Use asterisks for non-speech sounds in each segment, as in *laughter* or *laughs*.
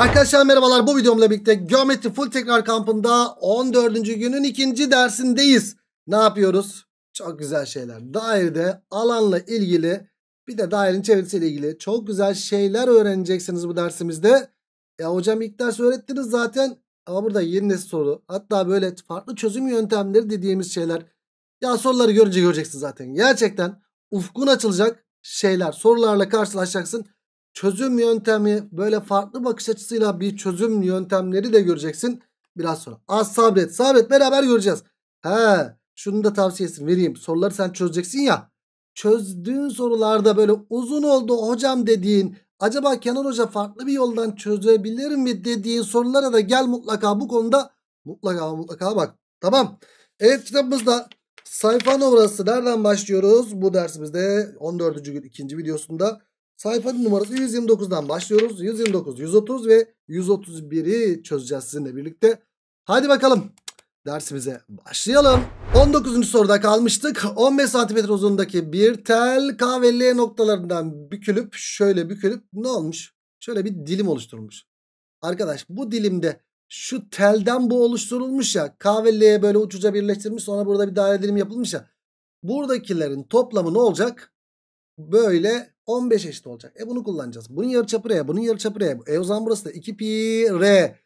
Arkadaşlar merhabalar bu videomla birlikte Geometri Full Tekrar Kampı'nda 14. günün ikinci dersindeyiz. Ne yapıyoruz? Çok güzel şeyler. Dairede alanla ilgili bir de dairenin çevresiyle ilgili çok güzel şeyler öğreneceksiniz bu dersimizde. Ya e, hocam ilk ders öğrettiniz zaten ama burada yeni soru. Hatta böyle farklı çözüm yöntemleri dediğimiz şeyler. Ya soruları görünce göreceksin zaten. Gerçekten ufkun açılacak şeyler sorularla karşılaşacaksın çözüm yöntemi böyle farklı bakış açısıyla bir çözüm yöntemleri de göreceksin biraz sonra. Az sabret sabret beraber göreceğiz. He şunu da tavsiyesini vereyim soruları sen çözeceksin ya. Çözdüğün sorularda böyle uzun oldu hocam dediğin acaba Kenan Hoca farklı bir yoldan çözebilir mi dediğin sorulara da gel mutlaka bu konuda mutlaka mutlaka bak. Tamam. Evet kitabımızda sayfa numarası nereden başlıyoruz? Bu dersimizde 14. gün 2. videosunda Sayfanın numarası 129'dan başlıyoruz. 129, 130 ve 131'i çözeceğiz sizinle birlikte. Hadi bakalım dersimize başlayalım. 19. soruda kalmıştık. 15 santimetre uzunluğundaki bir tel K ve L noktalarından bükülüp şöyle bükülüp ne olmuş? Şöyle bir dilim oluşturulmuş. Arkadaş bu dilimde şu telden bu oluşturulmuş ya. K ve L'ye böyle uçuca birleştirmiş sonra burada bir daire dilim yapılmış ya. Buradakilerin toplamı ne olacak? Böyle 15 eşit olacak. E bunu kullanacağız. Bunun yarı çapı R. Bunun yarı çapı R. E o zaman burası da 2 pi R.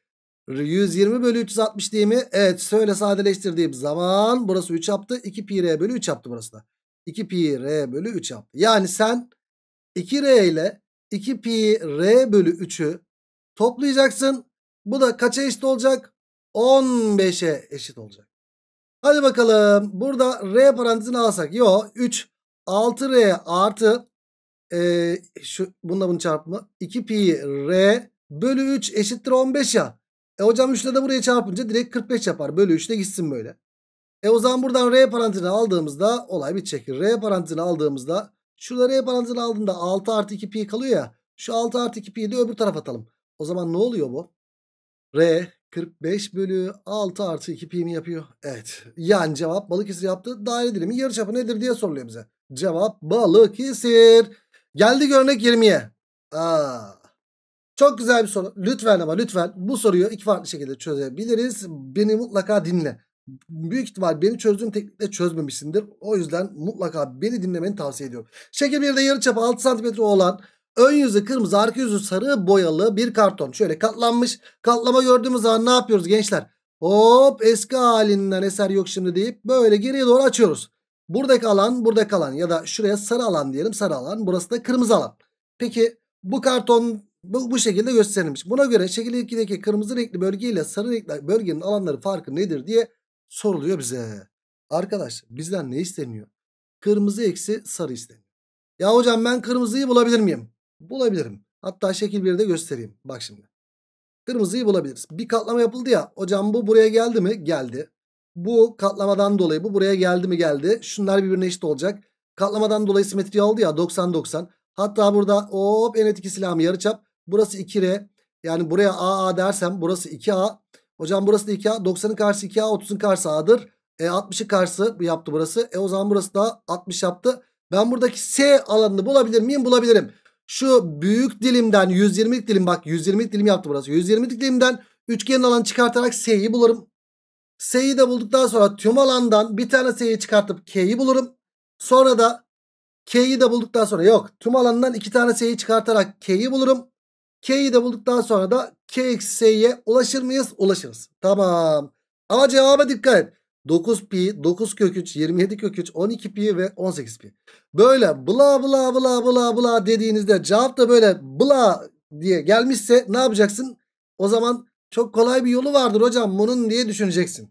120 bölü 360 değil mi? Evet söyle sadeleştirdiğim zaman burası 3 yaptı. 2 pi R bölü 3 yaptı burası da. 2 pi R bölü 3 yaptı. Yani sen 2 R ile 2 pi R bölü 3'ü toplayacaksın. Bu da kaça eşit olacak? 15'e eşit olacak. Hadi bakalım. Burada R parantezini alsak. Yo 3 6R artı e, şu, bununla bunun çarpma 2 pi r bölü 3 eşittir 15 ya. E hocam 3 de buraya çarpınca direkt 45 yapar. Bölü 3 de gitsin böyle. E o zaman buradan r parantezini aldığımızda olay bir bitecek. R parantezini aldığımızda şurada r parantezini aldığında 6 artı 2 pi kalıyor ya. Şu 6 artı 2 pi'yi de öbür tarafa atalım. O zaman ne oluyor bu? R 45 bölü 6 artı 2 pi mi yapıyor? Evet. Yani cevap Balıkesir yaptı. Daire dilimi çapı nedir diye soruluyor bize. Cevap balık Balıkesir. Geldi örnek 20'ye. Çok güzel bir soru. Lütfen ama lütfen bu soruyu iki farklı şekilde çözebiliriz. Beni mutlaka dinle. Büyük ihtimal beni çözdüğüm teknikle çözmemişsindir. O yüzden mutlaka beni dinlemeni tavsiye ediyorum. Şekil 1'de çapı 6 cm olan ön yüzü kırmızı, arka yüzü sarı boyalı bir karton. Şöyle katlanmış. Katlama gördüğümüz zaman ne yapıyoruz gençler? Hop eski halinden eser yok şimdi deyip böyle geriye doğru açıyoruz. Buradaki alan buradaki alan ya da şuraya sarı alan diyelim sarı alan burası da kırmızı alan. Peki bu karton bu, bu şekilde gösterilmiş. Buna göre şekil 2'deki kırmızı renkli bölge ile sarı renkli bölgenin alanları farkı nedir diye soruluyor bize. Arkadaş bizden ne isteniyor? Kırmızı eksi sarı isteniyor. Ya hocam ben kırmızıyı bulabilir miyim? Bulabilirim. Hatta şekil de göstereyim. Bak şimdi. Kırmızıyı bulabiliriz. Bir katlama yapıldı ya. Hocam bu buraya geldi mi? Geldi. Bu katlamadan dolayı bu buraya geldi mi geldi. Şunlar birbirine eşit olacak. Katlamadan dolayı simetri oldu ya 90-90. Hatta burada hop en etkisi silahım yarıçap. Burası 2R. Yani buraya AA dersem burası 2A. Hocam burası da 2A. 90'ın karşısı 2A 30'un karşısı A'dır. E 60'ı karşısı yaptı burası. E o zaman burası da 60 yaptı. Ben buradaki S alanını bulabilir miyim? Bulabilirim. Şu büyük dilimden 120'lik dilim bak 120'lik dilim yaptı burası. 120'lik dilimden üçgenin alanı çıkartarak S'yi bulurum. S'yi de bulduktan sonra tüm alandan bir tane S'yi çıkartıp K'yi bulurum. Sonra da K'yi de bulduktan sonra yok tüm alandan iki tane S'yi çıkartarak K'yi bulurum. K'yi de bulduktan sonra da K S'ye ulaşır mıyız? Ulaşırız. Tamam. Ama cevaba dikkat et. 9 pi, 9 kök 3, 27 kök 3, 12 pi ve 18 pi. Böyle bla bla bla bla bla dediğinizde cevap da böyle bla diye gelmişse ne yapacaksın? O zaman çok kolay bir yolu vardır hocam bunun diye düşüneceksin.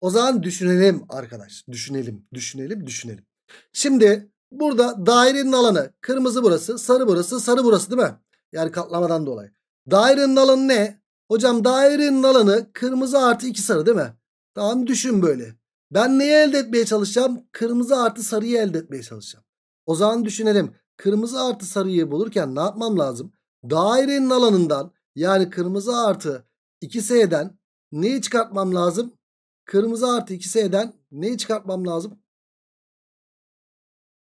O zaman düşünelim arkadaş. Düşünelim, düşünelim, düşünelim. Şimdi burada dairenin alanı kırmızı burası, sarı burası, sarı burası değil mi? Yani katlamadan dolayı. Dairenin alanı ne? Hocam dairenin alanı kırmızı artı iki sarı değil mi? Tamam düşün böyle. Ben neyi elde etmeye çalışacağım? Kırmızı artı sarıyı elde etmeye çalışacağım. O zaman düşünelim. Kırmızı artı sarıyı bulurken ne yapmam lazım? Dairenin alanından yani kırmızı artı 2S'den neyi çıkartmam lazım? Kırmızı artı 2S'den neyi çıkartmam lazım?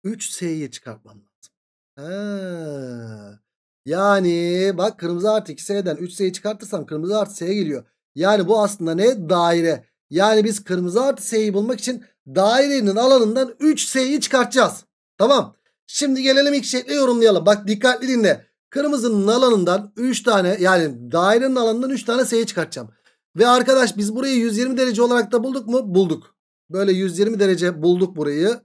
3S'yi çıkartmam lazım. Ha. Yani bak kırmızı artı 2S'den 3S'yi çıkartırsam kırmızı artı S'ye geliyor. Yani bu aslında ne? Daire. Yani biz kırmızı artı S'yi bulmak için dairenin alanından 3S'yi çıkartacağız. Tamam. Şimdi gelelim ilk şekle yorumlayalım. Bak dikkatli dinle. Kırmızının alanından 3 tane yani dairenin alanından 3 tane sayı çıkartacağım. Ve arkadaş biz burayı 120 derece olarak da bulduk mu? Bulduk. Böyle 120 derece bulduk burayı.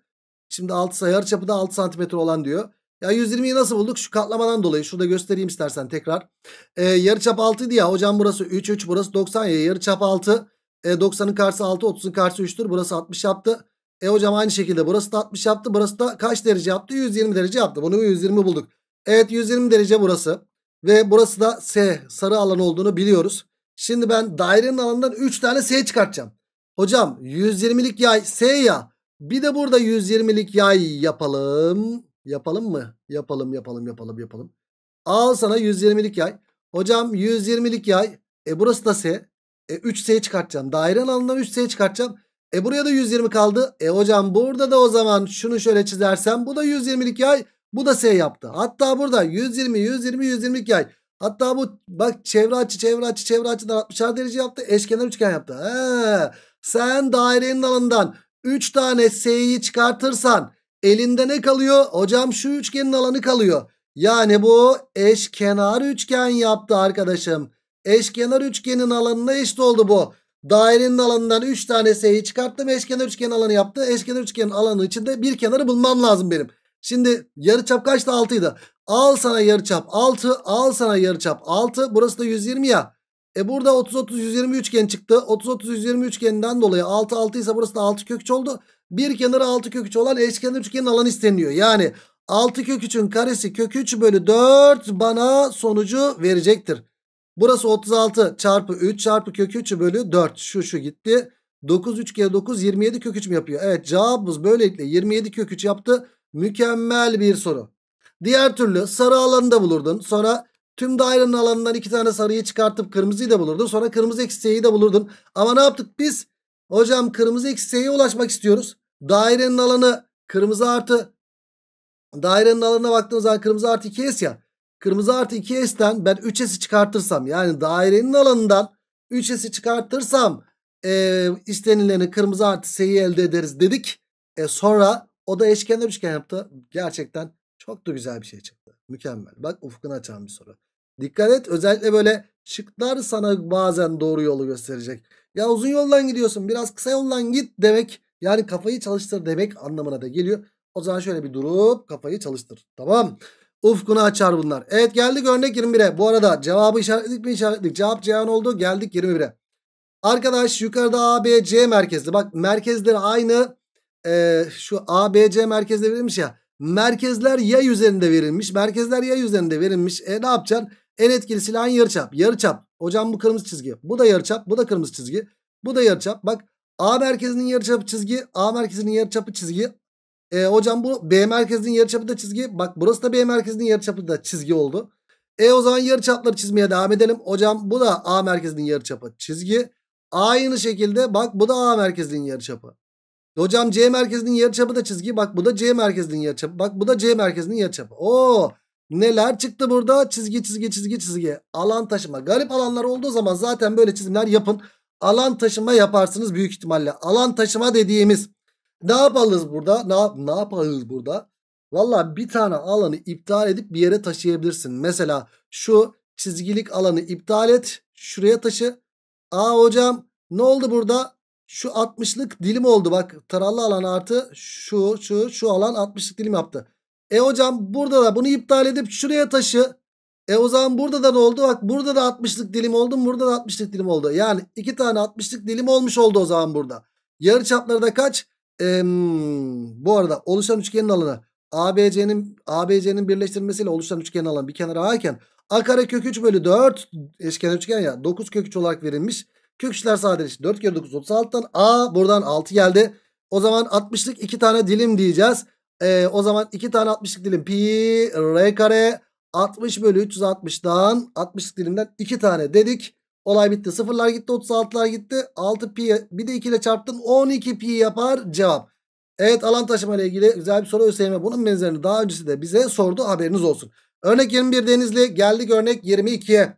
Şimdi 6 sayar yarıçapı da 6 santimetre olan diyor. Ya 120'yi nasıl bulduk? Şu katlamadan dolayı. Şurada göstereyim istersen tekrar. Ee, yarıçap 6 idi ya. Hocam burası 3 3 burası 90 ya. Yarıçap 6. E, 90'ın karşısı 6 30'un karşısı 3'tür. Burası 60 yaptı. E hocam aynı şekilde burası da 60 yaptı. Burası da kaç derece yaptı? 120 derece yaptı. Bunu 120 bulduk. Evet 120 derece burası. Ve burası da S sarı alan olduğunu biliyoruz. Şimdi ben dairenin alanından 3 tane S çıkartacağım. Hocam 120'lik yay S ya. Bir de burada 120'lik yay yapalım. Yapalım mı? Yapalım yapalım yapalım yapalım. Al sana 120'lik yay. Hocam 120'lik yay. E burası da S. E 3S çıkartacağım. Dairenin alanından 3S çıkartacağım. E buraya da 120 kaldı. E hocam burada da o zaman şunu şöyle çizersem bu da 120'lik yay. Bu da S şey yaptı. Hatta burada 120, 120, 120 ay. Hatta bu bak çevre açı, çevre açı, çevre açıdan 60'ar derece yaptı. Eşkenar üçgen yaptı. He. Sen dairenin alanından 3 tane S'yi çıkartırsan elinde ne kalıyor? Hocam şu üçgenin alanı kalıyor. Yani bu eşkenar üçgen yaptı arkadaşım. Eşkenar üçgenin alanına eşit oldu bu. Dairenin alanından 3 tane S'yi çıkarttım. Eşkenar üçgen alanı yaptı. Eşkenar üçgenin alanı içinde bir kenarı bulmam lazım benim. Şimdi yarıçap kaçtı 6'ydı. Al sana yarıçap 6, al sana yarıçap 6. Burası da 120 ya. E burada 30 30 120 üçgen çıktı. 30 30 120 üçgeninden dolayı 6 6 ise burası da 6 kök 3 oldu. Bir kenarı 6 kök 3 olan eşkenar üçgenin alanı isteniyor. Yani 6 kök 3'ün karesi kök 3 bölü 4 bana sonucu verecektir. Burası 36 çarpı 3 çarpı kök 3 bölü 4. Şu şu gitti. 9 3 kere 9 27 kök 3 mü yapıyor? Evet cevabımız böylelikle 27 kök 3 yaptı. Mükemmel bir soru. Diğer türlü sarı alanı da bulurdun. Sonra tüm dairenin alanından iki tane sarıyı çıkartıp kırmızıyı da bulurdun. Sonra kırmızı eksiği de bulurdun. Ama ne yaptık biz? Hocam kırmızı eksiğe ulaşmak istiyoruz. Dairenin alanı kırmızı artı. Dairenin alanına baktığımız zaman kırmızı artı 2s ya. Kırmızı artı 2s'ten ben 3s'i çıkartırsam yani dairenin alanından 3s'i çıkartırsam e, istenilenin kırmızı artı s'yi elde ederiz dedik. E sonra o da eşkenar üçgen yaptı. Gerçekten çok da güzel bir şey çıktı. Mükemmel. Bak ufkunu açan bir soru. Dikkat et özellikle böyle şıklar sana bazen doğru yolu gösterecek. Ya uzun yoldan gidiyorsun biraz kısa yoldan git demek. Yani kafayı çalıştır demek anlamına da geliyor. O zaman şöyle bir durup kafayı çalıştır. Tamam. Ufkunu açar bunlar. Evet geldik örnek 21'e. Bu arada cevabı işaretledik mi işaretledik. Cevap Ceyhan oldu. Geldik 21'e. Arkadaş yukarıda A, B, C merkezli. Bak merkezleri aynı e, şu ABC merkezde verilmiş ya. Merkezler yay üzerinde verilmiş. Merkezler yay üzerinde verilmiş. E ne yapacaksın? En etkili silahın yarıçap. Yarıçap. Hocam bu kırmızı çizgi. Bu da yarıçap. Bu da kırmızı çizgi. Bu da yarıçap. Bak A merkezinin yarıçapı çizgi. A merkezinin yarıçapı çizgi. E, hocam bu B merkezinin yarıçapı da çizgi. Bak burası da B merkezinin yarıçapı da çizgi oldu. E o zaman yarıçapları çizmeye devam edelim. Hocam bu da A merkezinin yarıçapı çizgi. Aynı şekilde bak bu da A merkezinin yarıçapı. E hocam C merkezinin yarıçapı da çizgi. Bak bu da C merkezinin yarıçapı. Bak bu da C merkezinin yarıçapı. Oo! Neler çıktı burada? Çizgi çizgi çizgi çizgi. Alan taşıma. Garip alanlar olduğu zaman zaten böyle çizimler yapın. Alan taşıma yaparsınız büyük ihtimalle. Alan taşıma dediğimiz ne yapalız burada? Ne, ne yapalız burada? Valla bir tane alanı iptal edip bir yere taşıyabilirsin. Mesela şu çizgilik alanı iptal et. Şuraya taşı. Aa hocam ne oldu burada? Şu 60'lık dilim oldu bak. Tarallı alan artı şu şu şu alan 60'lık dilim yaptı. E hocam burada da bunu iptal edip şuraya taşı. E o zaman burada da ne oldu? Bak burada da 60'lık dilim oldu. Burada da 60'lık dilim oldu. Yani iki tane 60'lık dilim olmuş oldu o zaman burada. Yarı çapları da kaç? Ee, bu arada oluşan üçgenin alanı ABC'nin ABC'nin birleştirilmesiyle oluşan üçgenin alanı bir kenara varken A kare kök 3 bölü 4 eşkenar üçgen ya 9 kök 3 olarak verilmiş. Kök işler sadeleşti. 4 kere 9 36'dan. A buradan 6 geldi. O zaman 60'lık 2 tane dilim diyeceğiz. Ee, o zaman 2 tane 60'lık dilim. Pi r kare 60 bölü 360'dan 60'lık dilimden 2 tane dedik. Olay bitti. Sıfırlar gitti 36'lar gitti. 6 pi bir de 2 ile çarptın 12 pi yapar cevap. Evet alan taşıma ile ilgili güzel bir soru ÖSYM. Bunun benzerini daha öncesi de bize sordu haberiniz olsun. Örnek 21 Denizli geldik örnek 22'ye.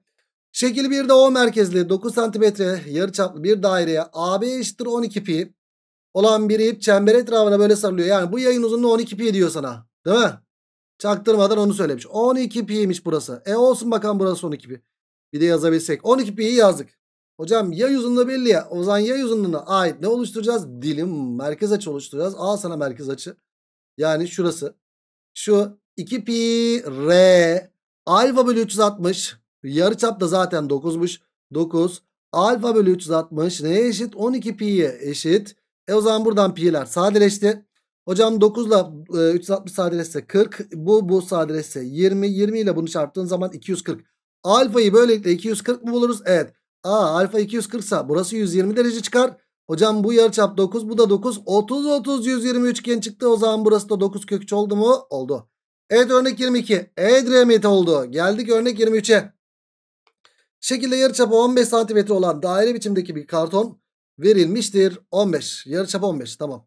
Şekil 1'de O merkezli 9 santimetre yarıçaplı bir daireye AB eşittir 12 pi olan bir ip çember etrafına böyle sarılıyor. Yani bu yayın uzunluğu 12 pi diyor sana. Değil mi? Çaktırmadan onu söylemiş. 12 pi'ymiş burası. E olsun bakalım burası 12 pi. Bir de yazabilsek. 12 pi'yi yazdık. Hocam yay uzunluğu belli ya. O zaman yay uzunluğuna ait ne oluşturacağız? Dilim. Merkez açı oluşturacağız. Al sana merkez açı. Yani şurası. Şu 2 pi r alfa bölü 360 Yarı çap da zaten 9'muş. 9 alfa bölü 360 neye eşit? 12 pi'ye eşit. E o zaman buradan pi'ler sadeleşti. Hocam 9 ile 360 sadeleşse 40. Bu bu sadeleşse 20. 20 ile bunu çarptığın zaman 240. Alfayı böylelikle 240 mı buluruz? Evet. A alfa 240 sa burası 120 derece çıkar. Hocam bu yarıçap 9 bu da 9. 30 30 120 üçgen çıktı. O zaman burası da 9 köküç oldu mu? Oldu. Evet örnek 22. Edremit oldu. Geldik örnek 23'e. Şekilde yarıçapı 15 cm olan daire biçimdeki bir karton verilmiştir. 15. Yarıçap 15 tamam.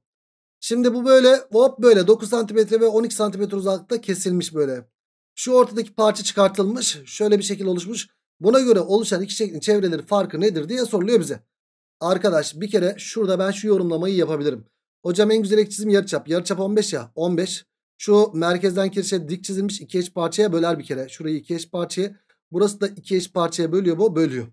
Şimdi bu böyle hop böyle 9 cm ve 12 cm uzakta kesilmiş böyle. Şu ortadaki parça çıkartılmış. Şöyle bir şekil oluşmuş. Buna göre oluşan iki şeklin çevreleri farkı nedir diye soruluyor bize. Arkadaş bir kere şurada ben şu yorumlamayı yapabilirim. Hocam en güzel ek çizim yarıçap. Yarıçap 15 ya. 15. Şu merkezden kirişe dik çizilmiş iki eş parçaya böler bir kere. Şurayı iki eş parçaya Burası da 2 eş parçaya bölüyor bu. Bölüyor.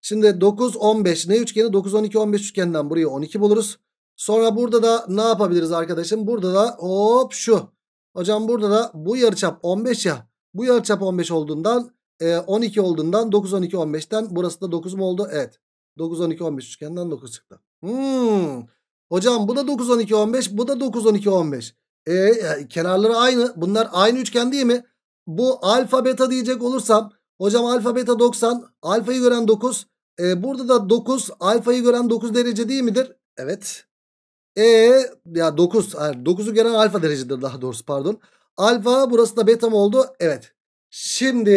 Şimdi 9, 15 ne üçgeni? 9, 12, 15 üçgenden buraya 12 buluruz. Sonra burada da ne yapabiliriz arkadaşım? Burada da hop şu. Hocam burada da bu yarıçap 15 ya. Bu yarıçap 15 olduğundan 12 e, olduğundan 9, 12, 15'ten burası da 9 mu oldu? Evet. 9, 12, 15 üçgenden 9 çıktı. Hmm. Hocam bu da 9, 12, 15. Bu da 9, 12, 15. E, kenarları aynı. Bunlar aynı üçgen değil mi? Bu alfa beta diyecek olursam Hocam alfa beta 90. Alfayı gören 9. E, burada da 9 alfayı gören 9 derece değil midir? Evet. E ya 9 9'u gören alfa derecedir daha doğrusu pardon. Alfa burası da beta mı oldu? Evet. Şimdi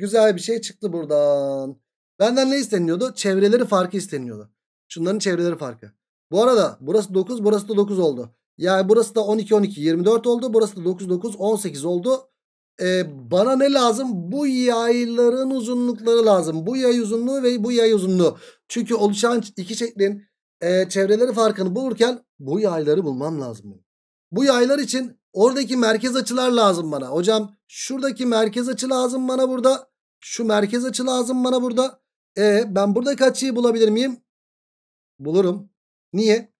güzel bir şey çıktı buradan. Benden ne isteniyordu? Çevreleri farkı isteniyordu. Şunların çevreleri farkı. Bu arada burası 9 burası da 9 oldu. Yani burası da 12 12 24 oldu. Burası da 9 9 18 oldu e, bana ne lazım? Bu yayların uzunlukları lazım. Bu yay uzunluğu ve bu yay uzunluğu. Çünkü oluşan iki şeklin e, çevreleri farkını bulurken bu yayları bulmam lazım. Bu yaylar için oradaki merkez açılar lazım bana. Hocam şuradaki merkez açı lazım bana burada. Şu merkez açı lazım bana burada. E ben buradaki açıyı bulabilir miyim? Bulurum. Niye?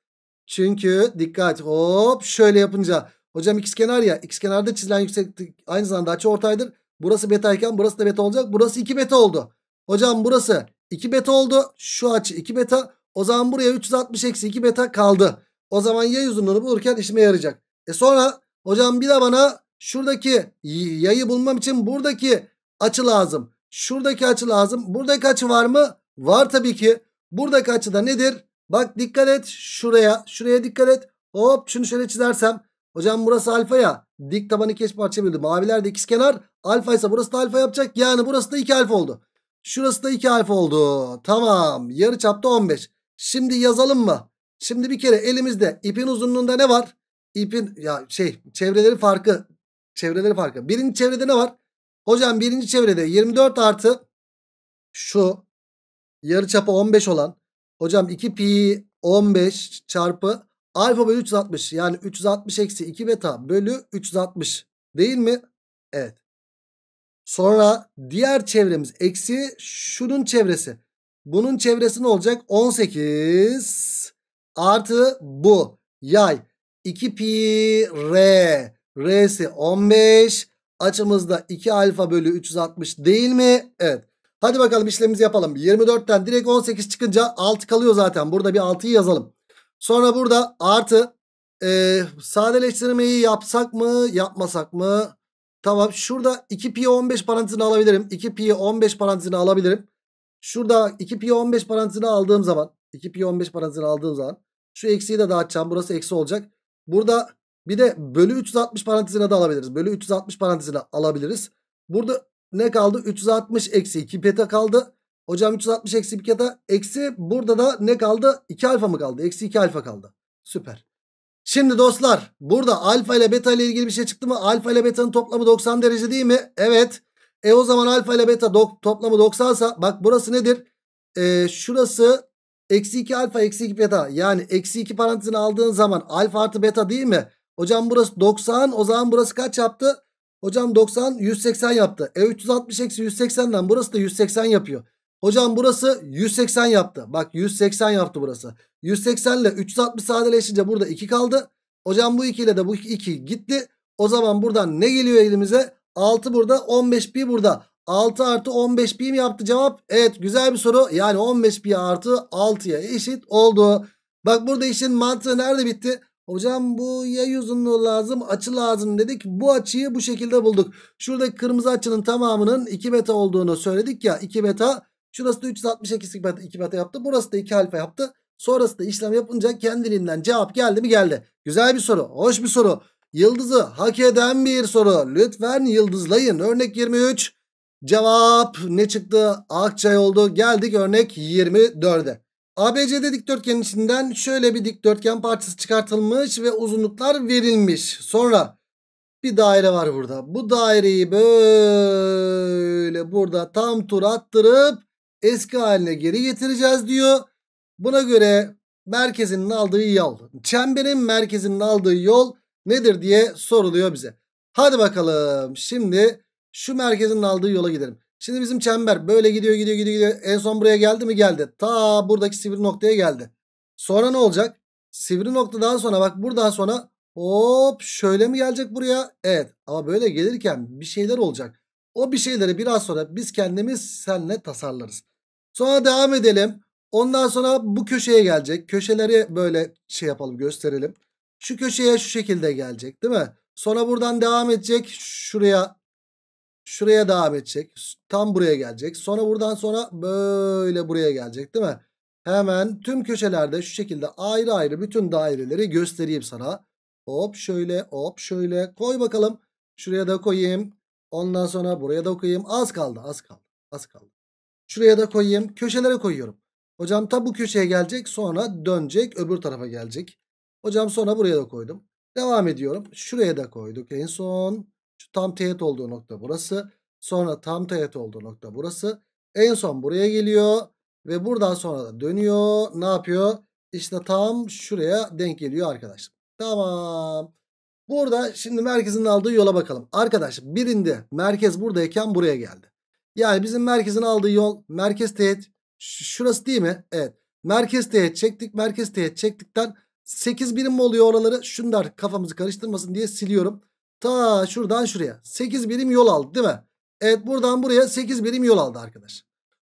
Çünkü dikkat hop şöyle yapınca Hocam x kenar ya. X kenarda çizilen yükseklik aynı zamanda açı ortaydır. Burası beta iken burası da beta olacak. Burası 2 beta oldu. Hocam burası 2 beta oldu. Şu açı 2 beta. O zaman buraya 360 eksi 2 beta kaldı. O zaman yay uzunluğunu bulurken işime yarayacak. E sonra hocam bir de bana şuradaki yayı bulmam için buradaki açı lazım. Şuradaki açı lazım. Buradaki açı var mı? Var tabii ki. Buradaki açı da nedir? Bak dikkat et şuraya. Şuraya dikkat et. Hop şunu şöyle çizersem. Hocam burası alfa ya. Dik tabanı kes parça böldü. Maviler de ikizkenar. Alfa ise burası da alfa yapacak. Yani burası da 2 alfa oldu. Şurası da 2 alfa oldu. Tamam. Yarı çapta 15. Şimdi yazalım mı? Şimdi bir kere elimizde ipin uzunluğunda ne var? İpin ya şey çevreleri farkı. Çevreleri farkı. Birinci çevrede ne var? Hocam birinci çevrede 24 artı şu yarı çapı 15 olan. Hocam 2 pi 15 çarpı Alfa bölü 360 yani 360 eksi 2 beta bölü 360 değil mi? Evet. Sonra diğer çevremiz eksi şunun çevresi. Bunun çevresi ne olacak? 18 artı bu yay 2 pi r r'si 15 açımızda 2 alfa bölü 360 değil mi? Evet. Hadi bakalım işlemimizi yapalım. 24'ten direkt 18 çıkınca 6 kalıyor zaten. Burada bir 6'yı yazalım. Sonra burada artı e, sadeleştirmeyi yapsak mı yapmasak mı? Tamam şurada 2 pi 15 parantezini alabilirim. 2 pi 15 parantezini alabilirim. Şurada 2 pi 15 parantezini aldığım zaman 2 pi 15 parantezini aldığım zaman şu eksiyi de dağıtacağım. Burası eksi olacak. Burada bir de bölü 360 parantezine de alabiliriz. Bölü 360 parantezine alabiliriz. Burada ne kaldı? 360 eksi 2 peta kaldı. Hocam 360 eksi 1 ya da eksi burada da ne kaldı? 2 alfa mı kaldı? Eksi 2 alfa kaldı. Süper. Şimdi dostlar burada alfa ile beta ile ilgili bir şey çıktı mı? Alfa ile beta'nın toplamı 90 derece değil mi? Evet. E o zaman alfa ile beta toplamı 90 sa bak burası nedir? E, şurası eksi 2 alfa eksi 2 beta. Yani eksi 2 parantezini aldığın zaman alfa artı beta değil mi? Hocam burası 90 o zaman burası kaç yaptı? Hocam 90 180 yaptı. E 360 eksi 180'den burası da 180 yapıyor. Hocam burası 180 yaptı. Bak 180 yaptı burası. 180 ile 360 sadeleşince burada 2 kaldı. Hocam bu 2 ile de bu 2 gitti. O zaman buradan ne geliyor elimize? 6 burada 15 pi burada. 6 artı 15 pi mi yaptı cevap? Evet güzel bir soru. Yani 15 pi artı 6'ya eşit oldu. Bak burada işin mantığı nerede bitti? Hocam bu yay uzunluğu lazım açı lazım dedik. Bu açıyı bu şekilde bulduk. Şuradaki kırmızı açının tamamının 2 beta olduğunu söyledik ya. 2 beta Şurası da 368 2 beta yaptı. Burası da 2 alfa yaptı. Sonrası da işlem yapınca kendiliğinden cevap geldi mi geldi. Güzel bir soru. Hoş bir soru. Yıldızı hak eden bir soru. Lütfen yıldızlayın. Örnek 23. Cevap ne çıktı? Akçay oldu. Geldik örnek 24'e. ABC'de dikdörtgenin içinden şöyle bir dikdörtgen parçası çıkartılmış ve uzunluklar verilmiş. Sonra bir daire var burada. Bu daireyi böyle burada tam tur attırıp eski haline geri getireceğiz diyor. Buna göre merkezinin aldığı yol, çemberin merkezinin aldığı yol nedir diye soruluyor bize. Hadi bakalım şimdi şu merkezinin aldığı yola gidelim. Şimdi bizim çember böyle gidiyor gidiyor gidiyor gidiyor. En son buraya geldi mi geldi. Ta buradaki sivri noktaya geldi. Sonra ne olacak? Sivri noktadan sonra bak buradan sonra hop şöyle mi gelecek buraya? Evet ama böyle gelirken bir şeyler olacak. O bir şeyleri biraz sonra biz kendimiz senle tasarlarız. Sonra devam edelim. Ondan sonra bu köşeye gelecek. Köşeleri böyle şey yapalım gösterelim. Şu köşeye şu şekilde gelecek değil mi? Sonra buradan devam edecek. Şuraya şuraya devam edecek. Tam buraya gelecek. Sonra buradan sonra böyle buraya gelecek değil mi? Hemen tüm köşelerde şu şekilde ayrı ayrı bütün daireleri göstereyim sana. Hop şöyle hop şöyle koy bakalım. Şuraya da koyayım. Ondan sonra buraya da koyayım. Az kaldı az kaldı az kaldı. Şuraya da koyayım. Köşelere koyuyorum. Hocam ta bu köşeye gelecek sonra dönecek öbür tarafa gelecek. Hocam sonra buraya da koydum. Devam ediyorum. Şuraya da koyduk en son. Şu tam teğet olduğu nokta burası. Sonra tam teğet olduğu nokta burası. En son buraya geliyor. Ve buradan sonra da dönüyor. Ne yapıyor? İşte tam şuraya denk geliyor arkadaşlar. Tamam. Burada şimdi merkezin aldığı yola bakalım. Arkadaş birinde merkez buradayken buraya geldi. Yani bizim merkezin aldığı yol merkez teğet şurası değil mi? Evet. Merkez teğet çektik. Merkez teğet çektikten 8 birim mi oluyor oraları? Şunlar kafamızı karıştırmasın diye siliyorum. Ta şuradan şuraya. 8 birim yol aldı değil mi? Evet buradan buraya 8 birim yol aldı arkadaş.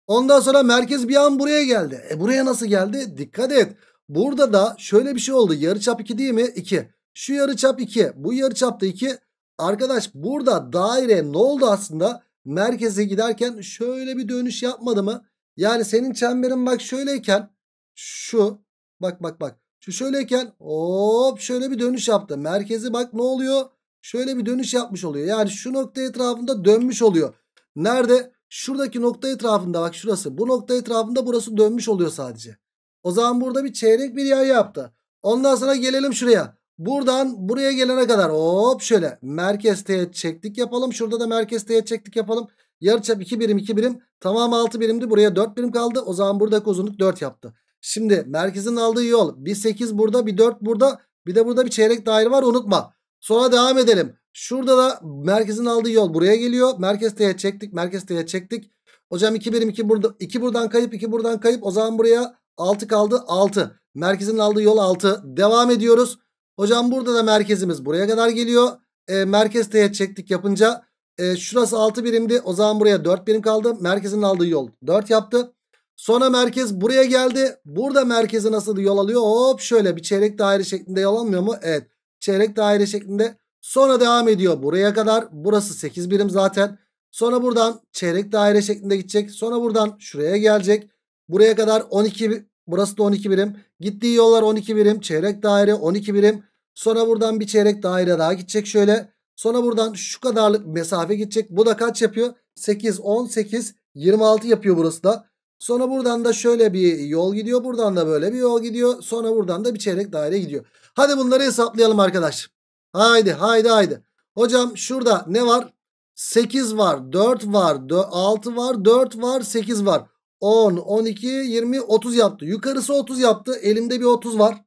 Ondan sonra merkez bir an buraya geldi. E buraya nasıl geldi? Dikkat et. Burada da şöyle bir şey oldu. Yarıçap 2 değil mi? 2. Şu yarıçap 2. Bu yarıçap da 2. Arkadaş burada daire ne oldu aslında? merkeze giderken şöyle bir dönüş yapmadı mı? Yani senin çemberin bak şöyleyken şu bak bak bak şu şöyleyken hop şöyle bir dönüş yaptı. Merkezi bak ne oluyor? Şöyle bir dönüş yapmış oluyor. Yani şu nokta etrafında dönmüş oluyor. Nerede? Şuradaki nokta etrafında bak şurası. Bu nokta etrafında burası dönmüş oluyor sadece. O zaman burada bir çeyrek bir yay yaptı. Ondan sonra gelelim şuraya. Buradan buraya gelene kadar hop şöyle merkez teğet çektik yapalım. Şurada da merkez teğet çektik yapalım. Yarıçap 2 birim 2 birim. tamam 6 birimdi. Buraya 4 birim kaldı. O zaman buradaki uzunluk 4 yaptı. Şimdi merkezin aldığı yol bir 8 burada bir 4 burada bir de burada bir çeyrek daire var unutma. Sonra devam edelim. Şurada da merkezin aldığı yol buraya geliyor. Merkez teğet çektik merkez teğet çektik. Hocam 2 birim 2 burada 2 buradan kayıp 2 buradan kayıp. O zaman buraya 6 kaldı 6. Merkezin aldığı yol 6. Devam ediyoruz. Hocam burada da merkezimiz buraya kadar geliyor. E, merkez teğet çektik yapınca e, şurası 6 birimdi. O zaman buraya 4 birim kaldı. Merkezin aldığı yol 4 yaptı. Sonra merkez buraya geldi. Burada merkezi nasıl yol alıyor? Hop şöyle bir çeyrek daire şeklinde yol almıyor mu? Evet. Çeyrek daire şeklinde. Sonra devam ediyor buraya kadar. Burası 8 birim zaten. Sonra buradan çeyrek daire şeklinde gidecek. Sonra buradan şuraya gelecek. Buraya kadar 12 Burası da 12 birim. Gittiği yollar 12 birim. Çeyrek daire 12 birim. Sonra buradan bir çeyrek daire daha gidecek şöyle. Sonra buradan şu kadarlık mesafe gidecek. Bu da kaç yapıyor? 8, 18, 26 yapıyor burası da. Sonra buradan da şöyle bir yol gidiyor. Buradan da böyle bir yol gidiyor. Sonra buradan da bir çeyrek daire gidiyor. Hadi bunları hesaplayalım arkadaş. Haydi haydi haydi. Hocam şurada ne var? 8 var, 4 var, 6 var, 4 var, 8 var. 10, 12, 20, 30 yaptı. Yukarısı 30 yaptı. Elimde bir 30 var.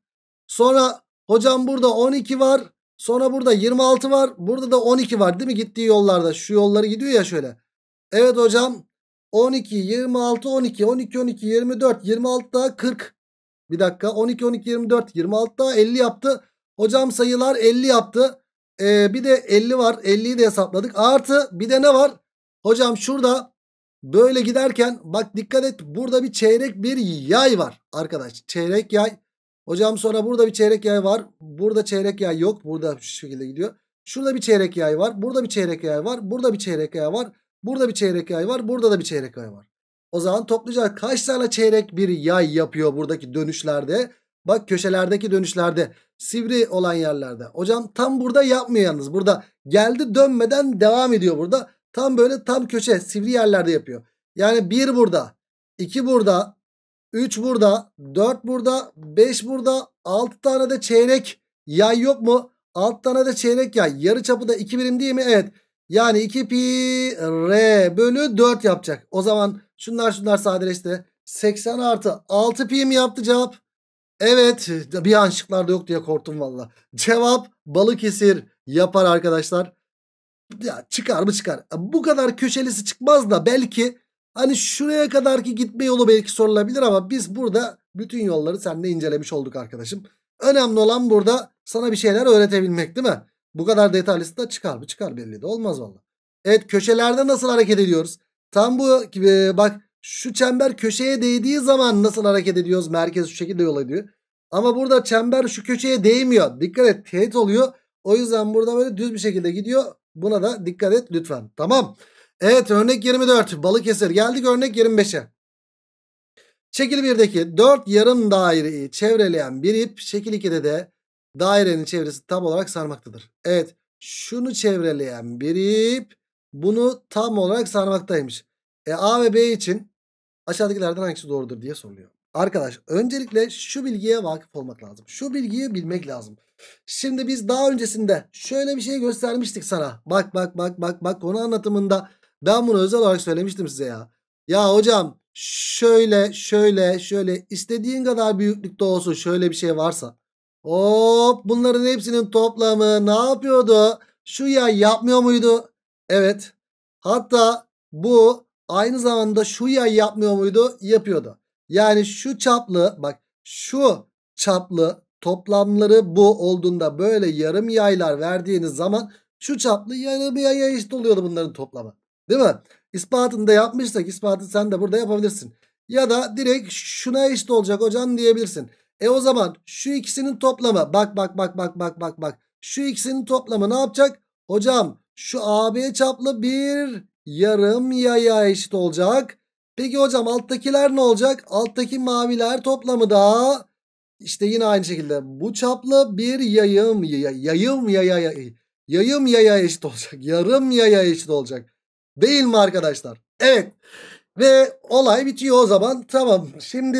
Sonra hocam burada 12 var. Sonra burada 26 var. Burada da 12 var değil mi? Gittiği yollarda. Şu yolları gidiyor ya şöyle. Evet hocam. 12, 26, 12, 12, 12, 24, 26 daha 40. Bir dakika. 12, 12, 24, 26 daha 50 yaptı. Hocam sayılar 50 yaptı. Ee, bir de 50 var. 50'yi de hesapladık. Artı bir de ne var? Hocam şurada Böyle giderken bak dikkat et burada bir çeyrek bir yay var arkadaş. Çeyrek yay. Hocam sonra burada bir çeyrek yay var. Burada çeyrek yay yok. Burada şu şekilde gidiyor. Şurada bir çeyrek yay var. Burada bir çeyrek yay var. Burada bir çeyrek yay var. Burada bir çeyrek yay var. Burada da bir çeyrek yay var. O zaman topluca kaç tane çeyrek bir yay yapıyor buradaki dönüşlerde? Bak köşelerdeki dönüşlerde sivri olan yerlerde. Hocam tam burada yapmıyor yalnız. Burada geldi dönmeden devam ediyor burada. Tam böyle tam köşe sivri yerlerde yapıyor. Yani 1 burada, 2 burada, 3 burada, 4 burada, 5 burada, 6 tane de çeyrek yay yok mu? 6 tane de çeyrek yay. Yarı çapı da 2 birim değil mi? Evet. Yani 2 pi r bölü 4 yapacak. O zaman şunlar şunlar sadeleşti. 80 artı 6 pi mi yaptı cevap? Evet bir an şıklarda yok diye korktum valla. Cevap balık esir yapar arkadaşlar ya çıkar mı çıkar. Bu kadar köşelisi çıkmaz da belki hani şuraya kadar ki gitme yolu belki sorulabilir ama biz burada bütün yolları seninle incelemiş olduk arkadaşım. Önemli olan burada sana bir şeyler öğretebilmek değil mi? Bu kadar detaylısı da çıkar mı çıkar belli de olmaz valla. Evet köşelerde nasıl hareket ediyoruz? Tam bu gibi bak şu çember köşeye değdiği zaman nasıl hareket ediyoruz? Merkez şu şekilde yol ediyor. Ama burada çember şu köşeye değmiyor. Dikkat et teğet oluyor. O yüzden burada böyle düz bir şekilde gidiyor. Buna da dikkat et lütfen. Tamam. Evet örnek 24 Balıkesir geldik örnek 25'e. Şekil 1'deki 4 yarım daireyi çevreleyen bir ip şekil 2'de de dairenin çevresi tam olarak sarmaktadır. Evet şunu çevreleyen bir ip bunu tam olarak sarmaktaymış. E, A ve B için aşağıdakilerden hangisi doğrudur diye soruluyor. Arkadaş öncelikle şu bilgiye vakıf olmak lazım. Şu bilgiyi bilmek lazım. Şimdi biz daha öncesinde şöyle bir şey göstermiştik sana. Bak bak bak bak bak konu anlatımında ben bunu özel olarak söylemiştim size ya. Ya hocam şöyle şöyle şöyle istediğin kadar büyüklükte olsun şöyle bir şey varsa. Hop bunların hepsinin toplamı ne yapıyordu? Şu yay yapmıyor muydu? Evet. Hatta bu aynı zamanda şu yay yapmıyor muydu? Yapıyordu. Yani şu çaplı bak şu çaplı toplamları bu olduğunda böyle yarım yaylar verdiğiniz zaman şu çaplı yarım yaya eşit oluyordu bunların toplamı. Değil mi? İspatını da yapmışsak ispatı sen de burada yapabilirsin. Ya da direkt şuna eşit olacak hocam diyebilirsin. E o zaman şu ikisinin toplamı bak bak bak bak bak bak bak. Şu ikisinin toplamı ne yapacak? Hocam şu AB çaplı bir yarım yaya eşit olacak. Peki hocam alttakiler ne olacak? Alttaki maviler toplamı da işte yine aynı şekilde bu çaplı bir yayım yay, yayım yaya yay, yayım yaya eşit olacak. Yarım yaya eşit olacak. Değil mi arkadaşlar? Evet. Ve olay bitiyor o zaman. Tamam. Şimdi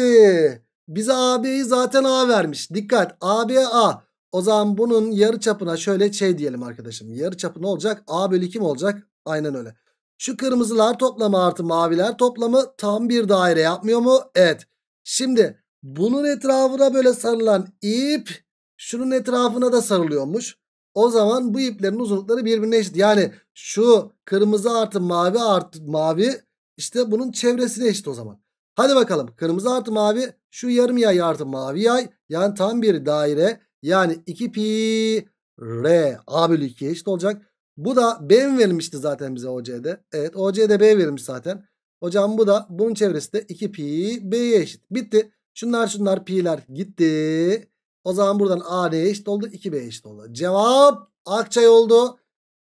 bize AB'yi zaten A vermiş. Dikkat. AB A. O zaman bunun yarı çapına şöyle şey diyelim arkadaşım. Yarı çapı ne olacak? A bölü 2 mi olacak? Aynen öyle. Şu kırmızılar toplamı artı maviler toplamı tam bir daire yapmıyor mu? Evet. Şimdi bunun etrafına böyle sarılan ip şunun etrafına da sarılıyormuş. O zaman bu iplerin uzunlukları birbirine eşit. Yani şu kırmızı artı mavi artı mavi işte bunun çevresine eşit o zaman. Hadi bakalım kırmızı artı mavi şu yarım yay artı mavi yay yani tam bir daire yani 2 pi r a bölü 2 eşit olacak. Bu da B mi verilmişti zaten bize OC'de? Evet OC'de B verilmiş zaten. Hocam bu da bunun çevresi de 2 pi B'ye eşit. Bitti. Şunlar şunlar pi'ler gitti. O zaman buradan A neye eşit oldu? 2 b eşit oldu. Cevap Akçay oldu.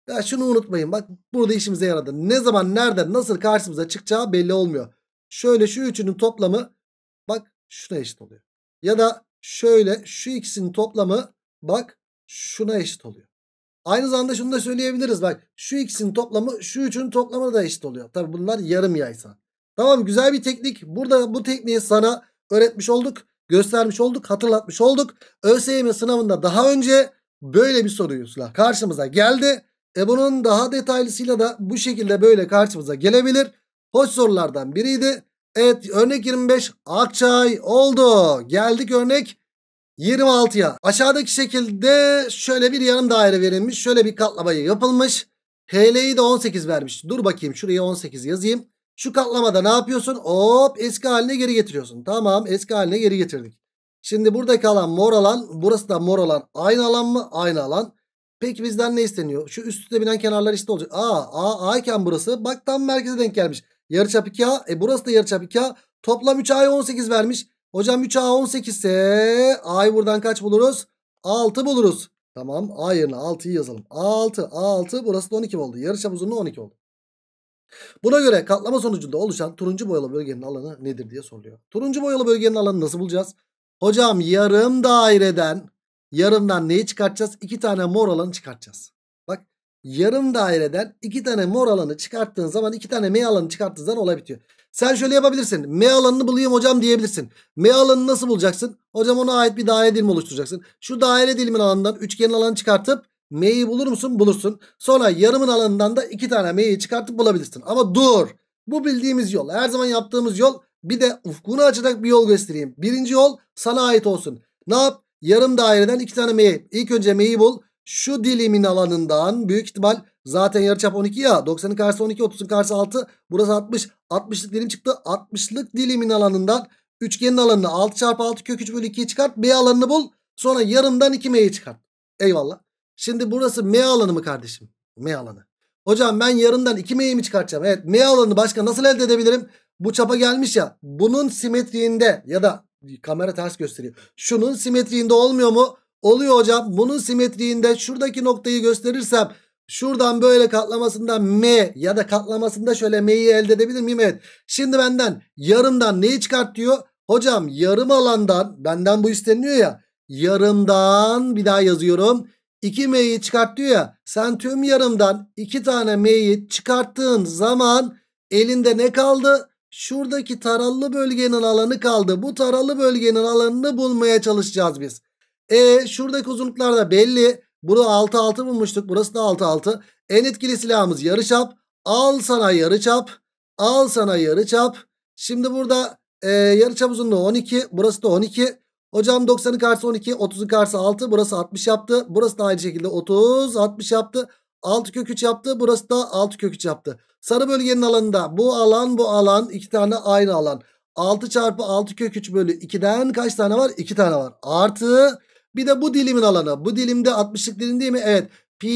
Ya şunu unutmayın bak burada işimize yaradı. Ne zaman nerede nasıl karşımıza çıkacağı belli olmuyor. Şöyle şu üçünün toplamı bak şuna eşit oluyor. Ya da şöyle şu ikisinin toplamı bak şuna eşit oluyor. Aynı zamanda şunu da söyleyebiliriz. Bak şu ikisinin toplamı şu üçünün toplamı da eşit oluyor. Tabi bunlar yarım yaysa. Tamam güzel bir teknik. Burada bu tekniği sana öğretmiş olduk. Göstermiş olduk. Hatırlatmış olduk. ÖSYM sınavında daha önce böyle bir soruyla karşımıza geldi. E bunun daha detaylısıyla da bu şekilde böyle karşımıza gelebilir. Hoş sorulardan biriydi. Evet örnek 25 Akçay oldu. Geldik örnek 26'ya. Aşağıdaki şekilde şöyle bir yarım daire verilmiş. Şöyle bir katlamayı yapılmış. HL'yi de 18 vermiş. Dur bakayım şuraya 18 yazayım. Şu katlamada ne yapıyorsun? Hop eski haline geri getiriyorsun. Tamam eski haline geri getirdik. Şimdi burada kalan mor alan. Burası da mor alan. Aynı alan mı? Aynı alan. Peki bizden ne isteniyor? Şu üstte binen kenarlar işte olacak. A, A, A iken burası. Bak tam merkeze denk gelmiş. Yarıçap 2A. E burası da yarıçap 2A. Toplam 3A'ya 18 vermiş. Hocam 3A 18 ise A'yı buradan kaç buluruz? 6 buluruz. Tamam A yerine 6'yı yazalım. 6 A6 burası da 12 oldu. Yarışam uzunluğu 12 oldu. Buna göre katlama sonucunda oluşan turuncu boyalı bölgenin alanı nedir diye soruluyor. Turuncu boyalı bölgenin alanı nasıl bulacağız? Hocam yarım daireden yarımdan neyi çıkartacağız? 2 tane mor alanı çıkartacağız. Bak yarım daireden 2 tane mor alanı çıkarttığın zaman 2 tane M alanı çıkarttığın zaman olay bitiyor. Sen şöyle yapabilirsin. M alanını bulayım hocam diyebilirsin. M alanını nasıl bulacaksın? Hocam ona ait bir daire dilimi oluşturacaksın. Şu daire dilimin alanından üçgenin alanı çıkartıp M'yi bulur musun? Bulursun. Sonra yarımın alanından da iki tane M'yi çıkartıp bulabilirsin. Ama dur. Bu bildiğimiz yol. Her zaman yaptığımız yol. Bir de ufkunu açacak bir yol göstereyim. Birinci yol sana ait olsun. Ne yap? Yarım daireden iki tane M'yi. İlk önce M'yi bul. Şu dilimin alanından büyük ihtimal Zaten yarıçap 12 ya. 90'ın karşısı 12, 30'un karşısı 6. Burası 60. 60'lık dilim çıktı. 60'lık dilimin alanından üçgenin alanını 6 çarpı 6 kök 3 bölü 2'ye çıkart. B alanını bul. Sonra yarımdan 2M'yi çıkart. Eyvallah. Şimdi burası M alanı mı kardeşim? M alanı. Hocam ben yarımdan 2M'yi mi çıkartacağım? Evet M alanını başka nasıl elde edebilirim? Bu çapa gelmiş ya. Bunun simetriğinde ya da kamera ters gösteriyor. Şunun simetriğinde olmuyor mu? Oluyor hocam. Bunun simetriğinde şuradaki noktayı gösterirsem Şuradan böyle katlamasında M ya da katlamasında şöyle M'yi elde edebilir miyim? Evet. Şimdi benden yarımdan neyi çıkart diyor? Hocam yarım alandan benden bu isteniyor ya. Yarımdan bir daha yazıyorum. 2M'yi çıkart diyor ya. Sen tüm yarımdan 2 tane M'yi çıkarttığın zaman elinde ne kaldı? Şuradaki taralı bölgenin alanı kaldı. Bu taralı bölgenin alanını bulmaya çalışacağız biz. E şuradaki uzunluklar da belli. Burada 6-6 bulmuştuk. Burası da 6-6. En etkili silahımız yarıçap. Al sana yarıçap. Al sana yarıçap. Şimdi burada e, yarıçap uzunluğu 12. Burası da 12. Hocam 90'ın karşısı 12. 30'un karşısı 6. Burası 60 yaptı. Burası da aynı şekilde 30. 60 yaptı. 6 kök 3 yaptı. Burası da 6 kök 3 yaptı. Sarı bölgenin alanında bu alan bu alan. iki tane aynı alan. 6 çarpı 6 kök 3 bölü 2'den kaç tane var? 2 tane var. Artı bir de bu dilimin alanı. Bu dilimde 60'lık dilim değil mi? Evet. Pi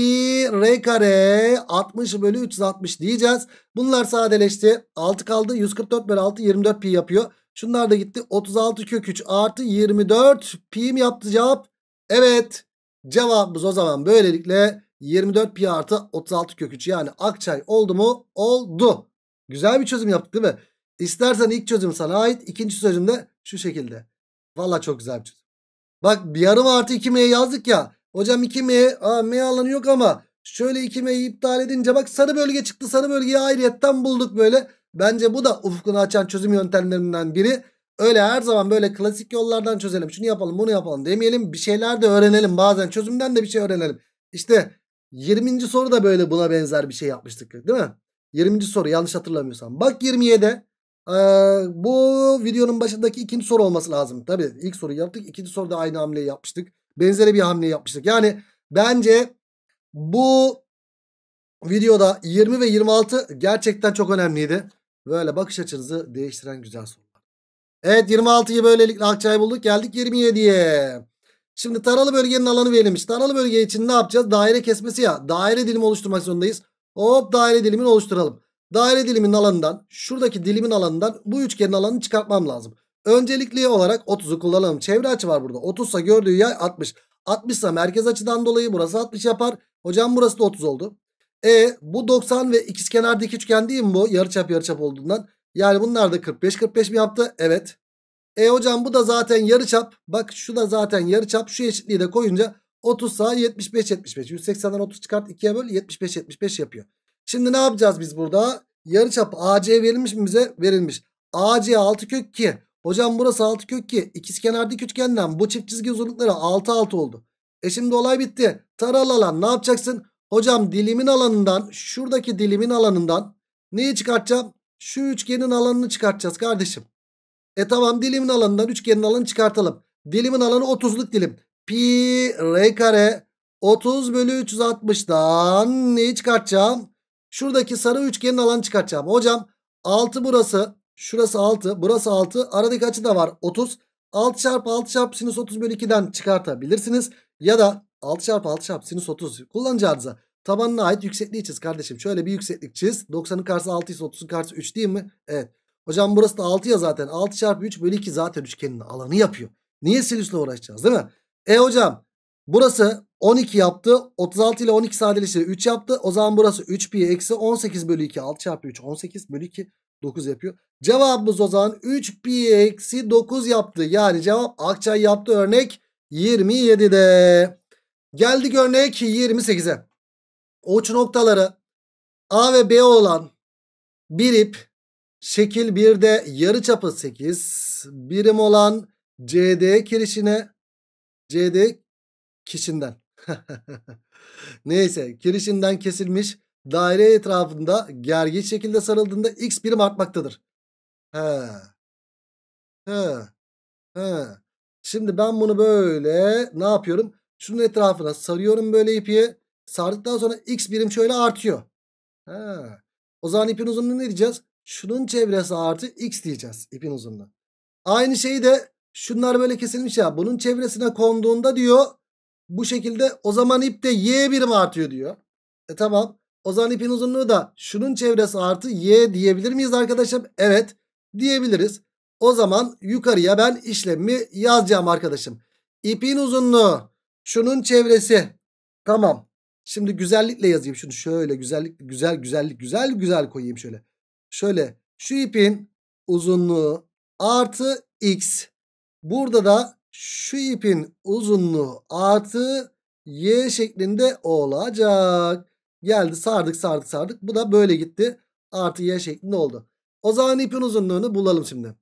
r kare 60 bölü 360 diyeceğiz. Bunlar sadeleşti. 6 kaldı. 144 bölü 6 24 pi yapıyor. Şunlar da gitti. 36 kök 3 artı 24 pi mi yaptı cevap? Evet. Cevabımız o zaman böylelikle 24 pi artı 36 kök 3 yani akçay oldu mu? Oldu. Güzel bir çözüm yaptık değil mi? İstersen ilk çözüm sana ait. ikinci çözüm de şu şekilde. Valla çok güzel bir çözüm. Bak bir yarım artı 2m yazdık ya. Hocam 2m aa, m alanı yok ama şöyle 2m'yi iptal edince bak sarı bölge çıktı. Sarı bölgeyi ayrıyetten bulduk böyle. Bence bu da ufkunu açan çözüm yöntemlerinden biri. Öyle her zaman böyle klasik yollardan çözelim. Şunu yapalım bunu yapalım demeyelim. Bir şeyler de öğrenelim. Bazen çözümden de bir şey öğrenelim. İşte 20. soru da böyle buna benzer bir şey yapmıştık değil mi? 20. soru yanlış hatırlamıyorsam. Bak 27'de bu videonun başındaki ikinci soru olması lazım. Tabi ilk soruyu yaptık. ikinci soruda aynı hamleyi yapmıştık. Benzeri bir hamle yapmıştık. Yani bence bu videoda 20 ve 26 gerçekten çok önemliydi. Böyle bakış açınızı değiştiren güzel sorular. Evet 26'yı böylelikle akçayı bulduk. Geldik 27'ye. Şimdi taralı bölgenin alanı verilmiş. Taralı bölge için ne yapacağız? Daire kesmesi ya. Daire dilimi oluşturmak zorundayız. Hop daire dilimini oluşturalım. Daire dilimin alanından şuradaki dilimin alanından bu üçgenin alanını çıkartmam lazım. Öncelikli olarak 30'u kullanalım. Çevre açı var burada. 30 ise gördüğü yay 60. 60 ise merkez açıdan dolayı burası 60 yapar. Hocam burası da 30 oldu. E bu 90 ve dik üçgen değil mi bu? Yarıçap yarıçap olduğundan. Yani bunlar da 45 45 mi yaptı? Evet. E hocam bu da zaten yarıçap. Bak şu da zaten yarıçap. Şu eşitliği de koyunca 30 sağa 75 75. 180'den 30 çıkart 2'ye böl 75 75 yapıyor. Şimdi ne yapacağız biz burada? Yarıçap AC verilmiş mi bize? Verilmiş. AC 6 kök 2. Hocam burası 6 kök 2. İkizkenar dik üçgenden bu çift çizgi uzunlukları 6 6 oldu. E şimdi olay bitti. Taral alan ne yapacaksın? Hocam dilimin alanından şuradaki dilimin alanından neyi çıkartacağım? Şu üçgenin alanını çıkartacağız kardeşim. E tamam dilimin alanından üçgenin alanını çıkartalım. Dilimin alanı 30'luk dilim. Pi r kare 30 bölü 360'dan neyi çıkartacağım? Şuradaki sarı üçgenin alanı çıkartacağım. Hocam 6 burası. Şurası 6. Burası 6. Aradaki açı da var 30. 6 çarpı 6 çarpı sinüs 30 bölü 2'den çıkartabilirsiniz. Ya da 6 çarpı 6 çarpı sinüs 30 kullanacağınıza tabanına ait yüksekliği çiz kardeşim. Şöyle bir yükseklik çiz. 90'ın karşısı 6 ise 30'un karşısı 3 değil mi? Evet. Hocam burası da 6 ya zaten. 6 çarpı 3 bölü 2 zaten üçgenin alanı yapıyor. Niye sinüsle uğraşacağız değil mi? E hocam Burası 12 yaptı. 36 ile 12 sadeleşince 3 yaptı. O zaman burası 3 pi eksi 18 bölü 2. 6 çarpı 3 18 bölü 2 9 yapıyor. Cevabımız o zaman 3 pi eksi 9 yaptı. Yani cevap Akçay yaptı örnek 27'de. Geldik örnek 28'e. Uç noktaları A ve B olan bir ip şekil 1'de çapı 8 birim olan CD kirişine CD kişinden. *laughs* Neyse kirişinden kesilmiş daire etrafında gergin şekilde sarıldığında x birim artmaktadır. He. He. He. Şimdi ben bunu böyle ne yapıyorum? Şunun etrafına sarıyorum böyle ipi. Sardıktan sonra x birim şöyle artıyor. He. O zaman ipin uzunluğu ne diyeceğiz? Şunun çevresi artı x diyeceğiz ipin uzunluğu. Aynı şeyi de şunlar böyle kesilmiş ya. Bunun çevresine konduğunda diyor bu şekilde o zaman ipte y birim artıyor diyor. E tamam. O zaman ipin uzunluğu da şunun çevresi artı y diyebilir miyiz arkadaşım? Evet diyebiliriz. O zaman yukarıya ben işlemi yazacağım arkadaşım. İpin uzunluğu şunun çevresi. Tamam. Şimdi güzellikle yazayım şunu şöyle güzellik güzel güzellik güzel güzel koyayım şöyle. Şöyle şu ipin uzunluğu artı x. Burada da şu ipin uzunluğu artı y şeklinde olacak. Geldi sardık sardık sardık. Bu da böyle gitti. Artı y şeklinde oldu. O zaman ipin uzunluğunu bulalım şimdi.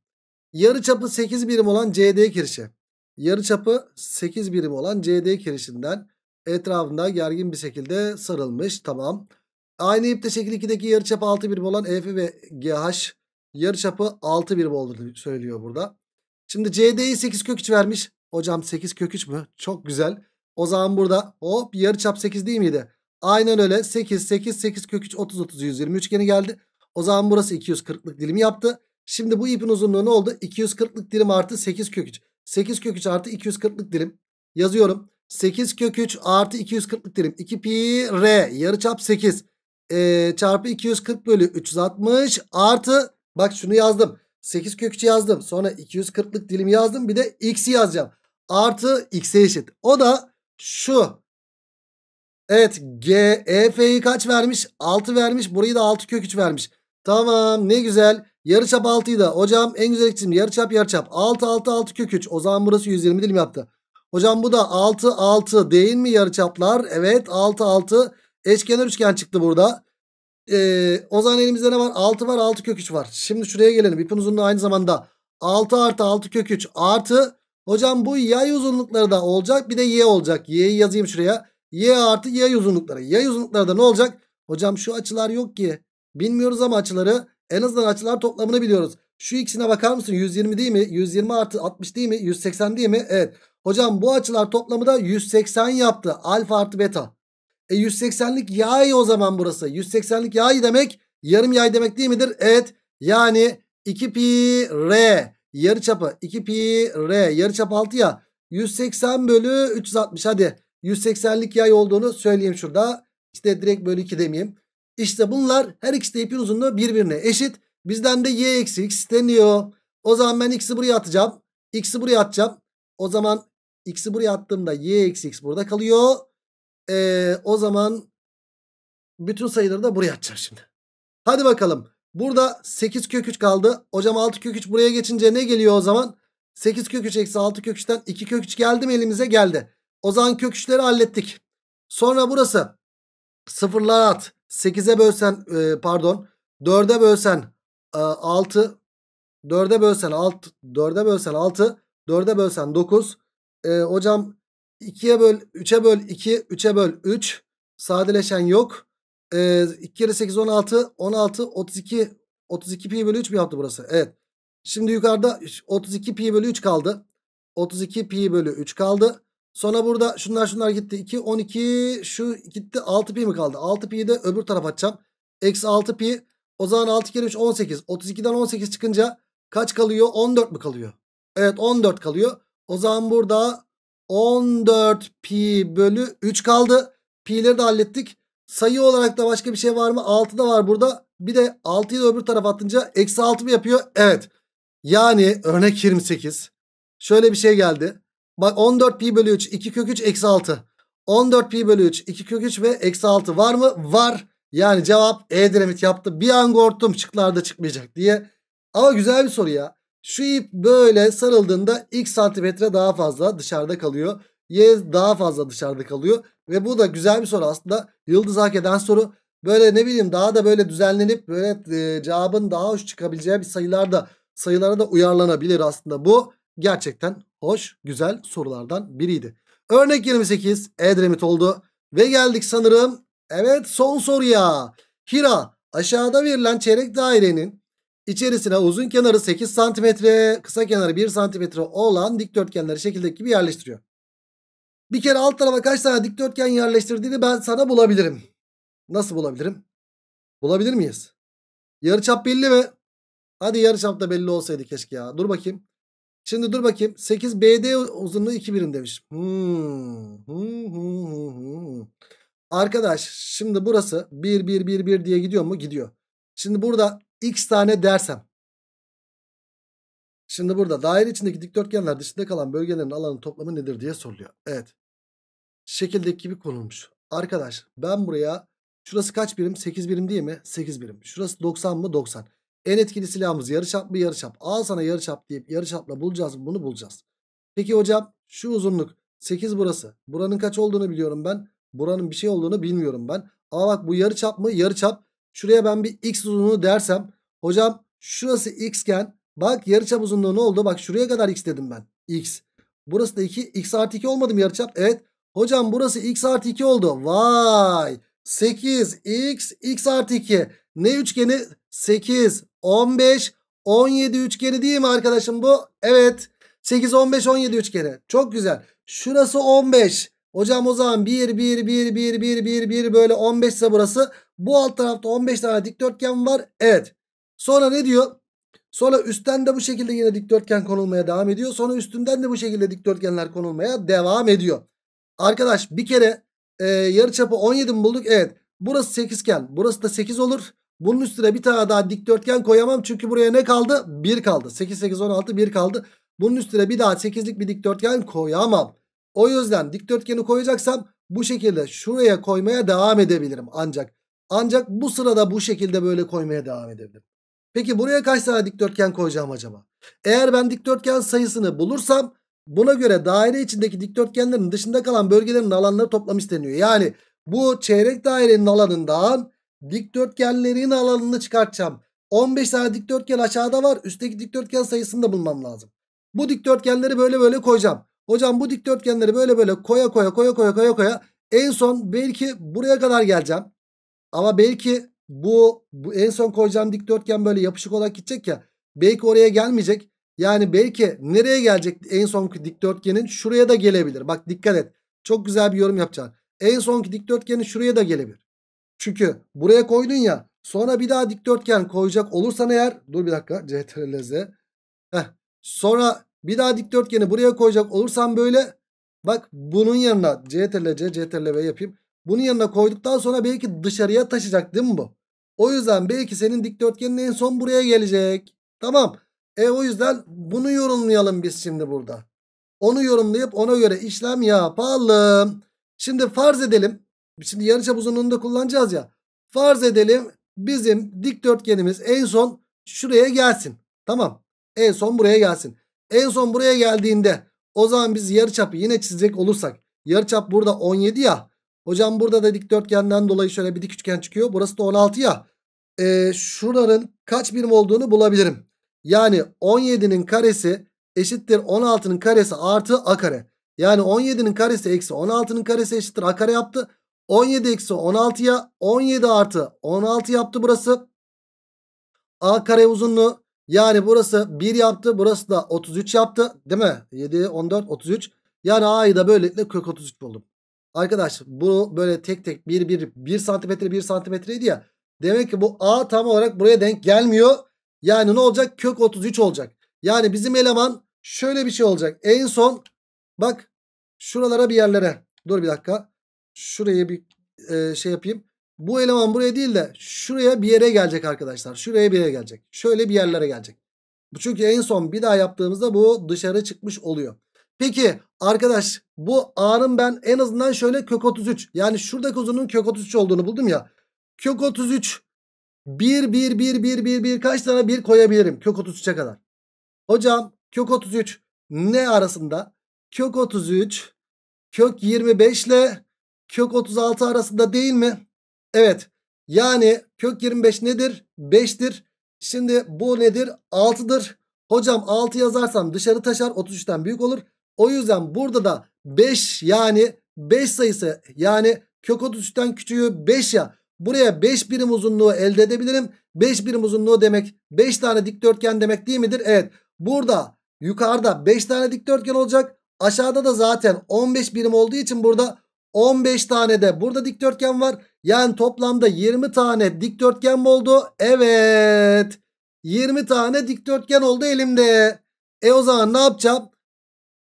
Yarı çapı 8 birim olan CD kirişi. Yarı çapı 8 birim olan CD kirişinden etrafında gergin bir şekilde sarılmış. Tamam. Aynı ipte şekil 2'deki yarı çapı 6 birim olan EF ve GH yarı çapı 6 birim olduğunu söylüyor burada. Şimdi CD'yi 8 kök 3 vermiş. Hocam 8 kök 3 mü? Çok güzel. O zaman burada hop yarı çap 8 değil miydi? Aynen öyle. 8 8 8 kök 3 30 30 120 üçgeni geldi. O zaman burası 240'lık dilim yaptı. Şimdi bu ipin uzunluğu ne oldu? 240'lık dilim artı 8 kök 3. 8 kök 3 artı 240'lık dilim. Yazıyorum. 8 kök 3 artı 240'lık dilim. 2 pi r yarı çap 8 e, çarpı 240 bölü 360 artı bak şunu yazdım. 8 kökçe yazdım. Sonra 240'lık dilim yazdım. Bir de x yazacağım. Artı x'e eşit. O da şu. Evet GEF'yi kaç vermiş? 6 vermiş. Burayı da 6 kök 3 vermiş. Tamam ne güzel. Yarıçap 6'yı da. Hocam en güzel çizim yarıçap yarıçap. 6 6 6 kök 3. O zaman burası 120 dilim yaptı. Hocam bu da 6 6 değil mi yarıçaplar? Evet 6 6 eşkenar üçgen çıktı burada. Ee, o zaman elimizde ne var? 6 var 6 kök 3 var. Şimdi şuraya gelelim. İpin uzunluğu aynı zamanda 6 artı 6 kök 3 artı. Hocam bu yay uzunlukları da olacak. Bir de y olacak. Y'yi yazayım şuraya. Y artı y uzunlukları. Y uzunlukları da ne olacak? Hocam şu açılar yok ki. Bilmiyoruz ama açıları. En azından açılar toplamını biliyoruz. Şu ikisine bakar mısın? 120 değil mi? 120 artı 60 değil mi? 180 değil mi? Evet. Hocam bu açılar toplamı da 180 yaptı. Alfa artı beta. E 180'lik yay o zaman burası. 180'lik yay demek yarım yay demek değil midir? Evet. Yani 2 pi r yarı çapı 2 pi r yarı çap 6 ya. 180 bölü 360 hadi. 180'lik yay olduğunu söyleyeyim şurada. İşte direkt bölü 2 demeyeyim. İşte bunlar her ikisi de ipin uzunluğu birbirine eşit. Bizden de y eksi x isteniyor. O zaman ben x'i buraya atacağım. X'i buraya atacağım. O zaman x'i buraya attığımda y eksi x burada kalıyor. Ee, o zaman bütün sayıları da buraya atacağım şimdi. Hadi bakalım. Burada 8 kök 3 kaldı. Hocam 6 kök 3 buraya geçince ne geliyor o zaman? 8 kök 3 eksi 6 kök 3'ten 2 kök 3 geldi mi elimize? Geldi. O zaman kök 3'leri hallettik. Sonra burası sıfırlar at. 8'e bölsen e, pardon 4'e bölsen e, 6 4'e bölsen 6 4'e bölsen 6 4'e bölsen 9 e, hocam 2'ye böl 3'e böl 2 3'e böl 3 sadeleşen yok. Ee, 2 kere 8 16 16 32 32 pi bölü 3 mü yaptı burası? Evet. Şimdi yukarıda 32 pi bölü 3 kaldı. 32 pi bölü 3 kaldı. Sonra burada şunlar şunlar gitti. 2 12 şu gitti 6 pi mi kaldı? 6 pi'yi de öbür tarafa atacağım. Eksi 6 pi. O zaman 6 kere 3 18. 32'den 18 çıkınca kaç kalıyor? 14 mi kalıyor? Evet 14 kalıyor. O zaman burada 14 pi bölü 3 kaldı. Pi'leri de hallettik. Sayı olarak da başka bir şey var mı? 6 da var burada. Bir de 6'yı da öbür tarafa atınca eksi 6 mı yapıyor? Evet. Yani örnek 28. Şöyle bir şey geldi. Bak 14 pi bölü 3 2 kök 3 eksi 6. 14 pi bölü 3 2 kök 3 ve eksi 6 var mı? Var. Yani cevap E dinamit yaptı. Bir an korktum şıklarda çıkmayacak diye. Ama güzel bir soru ya. Şu ip böyle sarıldığında x santimetre daha fazla dışarıda kalıyor. Y daha fazla dışarıda kalıyor. Ve bu da güzel bir soru aslında. Yıldız hak eden soru. Böyle ne bileyim daha da böyle düzenlenip böyle e, cevabın daha hoş çıkabileceği bir sayılar da sayılara da uyarlanabilir aslında. Bu gerçekten hoş güzel sorulardan biriydi. Örnek 28 Edremit oldu. Ve geldik sanırım. Evet son soruya. Hira aşağıda verilen çeyrek dairenin İçerisine uzun kenarı 8 santimetre, kısa kenarı 1 santimetre olan dikdörtgenleri şekildeki gibi yerleştiriyor. Bir kere alt tarafa kaç tane dikdörtgen yerleştirdiğini ben sana bulabilirim. Nasıl bulabilirim? Bulabilir miyiz? Yarıçap belli mi? Hadi yarıçap da belli olsaydı keşke ya. Dur bakayım. Şimdi dur bakayım. 8 BD uzunluğu 2 birim demiş. Hmm, hmm, hmm, hmm. Arkadaş şimdi burası 1 1 1 1 diye gidiyor mu? Gidiyor. Şimdi burada x tane dersem. Şimdi burada daire içindeki dikdörtgenler dışında kalan bölgelerin alanı toplamı nedir diye soruluyor. Evet. Şekildeki gibi konulmuş. Arkadaş ben buraya şurası kaç birim? 8 birim değil mi? 8 birim. Şurası 90 mı? 90. En etkili silahımız yarıçap mı? Yarıçap. Al sana yarıçap deyip yarıçapla bulacağız mı? Bunu bulacağız. Peki hocam şu uzunluk 8 burası. Buranın kaç olduğunu biliyorum ben. Buranın bir şey olduğunu bilmiyorum ben. Aa bak bu yarıçap mı? Yarıçap. Şuraya ben bir x uzunluğu dersem. Hocam şurası xken bak yarıçap uzunluğu ne oldu? Bak şuraya kadar x dedim ben. x. Burası da 2. x artı 2 olmadı mı yarıçap? Evet. Hocam burası x artı 2 oldu. Vay. 8 x x artı 2. Ne üçgeni? 8 15 17 üçgeni değil mi arkadaşım bu? Evet. 8 15 17 üçgeni. Çok güzel. Şurası 15. Hocam o zaman 1 1 1 1 1 1 1 böyle 15 ise burası bu alt tarafta 15 tane dikdörtgen var. Evet. Sonra ne diyor? Sonra üstten de bu şekilde yine dikdörtgen konulmaya devam ediyor. Sonra üstünden de bu şekilde dikdörtgenler konulmaya devam ediyor. Arkadaş bir kere e, yarıçapı 17 mi bulduk? Evet. Burası 8 iken burası da 8 olur. Bunun üstüne bir tane daha dikdörtgen koyamam. Çünkü buraya ne kaldı? 1 kaldı. 8, 8, 16, 1 kaldı. Bunun üstüne bir daha 8'lik bir dikdörtgen koyamam. O yüzden dikdörtgeni koyacaksam bu şekilde şuraya koymaya devam edebilirim ancak. Ancak bu sırada bu şekilde böyle koymaya devam edebilirim. Peki buraya kaç tane dikdörtgen koyacağım acaba? Eğer ben dikdörtgen sayısını bulursam buna göre daire içindeki dikdörtgenlerin dışında kalan bölgelerin alanları toplam isteniyor. Yani bu çeyrek dairenin alanından dikdörtgenlerin alanını çıkartacağım. 15 tane dikdörtgen aşağıda var. Üstteki dikdörtgen sayısını da bulmam lazım. Bu dikdörtgenleri böyle böyle koyacağım. Hocam bu dikdörtgenleri böyle böyle koya koya koya koya koya koya en son belki buraya kadar geleceğim. Ama belki bu, bu en son koyacağım dikdörtgen böyle yapışık olarak gidecek ya. Belki oraya gelmeyecek. Yani belki nereye gelecek en son dikdörtgenin? Şuraya da gelebilir. Bak dikkat et. Çok güzel bir yorum yapacaksın. En sonki dikdörtgenin şuraya da gelebilir. Çünkü buraya koydun ya. Sonra bir daha dikdörtgen koyacak olursan eğer. Dur bir dakika. CTRLZ. Sonra bir daha dikdörtgeni buraya koyacak olursan böyle. Bak bunun yanına CTRL C, yapayım. Bunun yanına koyduktan sonra belki dışarıya taşacak değil mi bu? O yüzden belki senin dikdörtgenin en son buraya gelecek. Tamam. E o yüzden bunu yorumlayalım biz şimdi burada. Onu yorumlayıp ona göre işlem yapalım. Şimdi farz edelim. Şimdi yarıçap uzunluğunu da kullanacağız ya. Farz edelim bizim dikdörtgenimiz en son şuraya gelsin. Tamam. En son buraya gelsin. En son buraya geldiğinde o zaman biz yarıçapı yine çizecek olursak. Yarıçap burada 17 ya. Hocam burada da dikdörtgenden dolayı şöyle bir dik üçgen çıkıyor. Burası da 16 ya. E, ee, şuranın kaç birim olduğunu bulabilirim. Yani 17'nin karesi eşittir 16'nın karesi artı a kare. Yani 17'nin karesi eksi 16'nın karesi eşittir a kare yaptı. 17 eksi 16'ya 17 artı 16 yaptı burası. A kare uzunluğu yani burası 1 yaptı. Burası da 33 yaptı. Değil mi? 7, 14, 33. Yani A'yı da böylelikle kök 33 buldum. Arkadaş bu böyle tek tek 1 1 1 santimetre 1 santimetreydi ya. Demek ki bu A tam olarak buraya denk gelmiyor. Yani ne olacak? Kök 33 olacak. Yani bizim eleman şöyle bir şey olacak. En son bak şuralara bir yerlere. Dur bir dakika. Şuraya bir e, şey yapayım. Bu eleman buraya değil de şuraya bir yere gelecek arkadaşlar. Şuraya bir yere gelecek. Şöyle bir yerlere gelecek. Çünkü en son bir daha yaptığımızda bu dışarı çıkmış oluyor. Peki arkadaş bu A'nın ben en azından şöyle kök 33 yani şuradaki uzunluğun kök 33 olduğunu buldum ya. Kök 33 1 1 1 1 1 1 kaç tane 1 koyabilirim kök 33'e kadar. Hocam kök 33 ne arasında? Kök 33 kök 25 ile kök 36 arasında değil mi? Evet yani kök 25 nedir? 5'tir. Şimdi bu nedir? 6'dır. Hocam 6 yazarsam dışarı taşar 33'ten büyük olur. O yüzden burada da 5 yani 5 sayısı yani kök 33'ten küçüğü 5 ya. Buraya 5 birim uzunluğu elde edebilirim. 5 birim uzunluğu demek 5 tane dikdörtgen demek değil midir? Evet. Burada yukarıda 5 tane dikdörtgen olacak. Aşağıda da zaten 15 birim olduğu için burada 15 tane de burada dikdörtgen var. Yani toplamda 20 tane dikdörtgen mi oldu? Evet. 20 tane dikdörtgen oldu elimde. E o zaman ne yapacağım?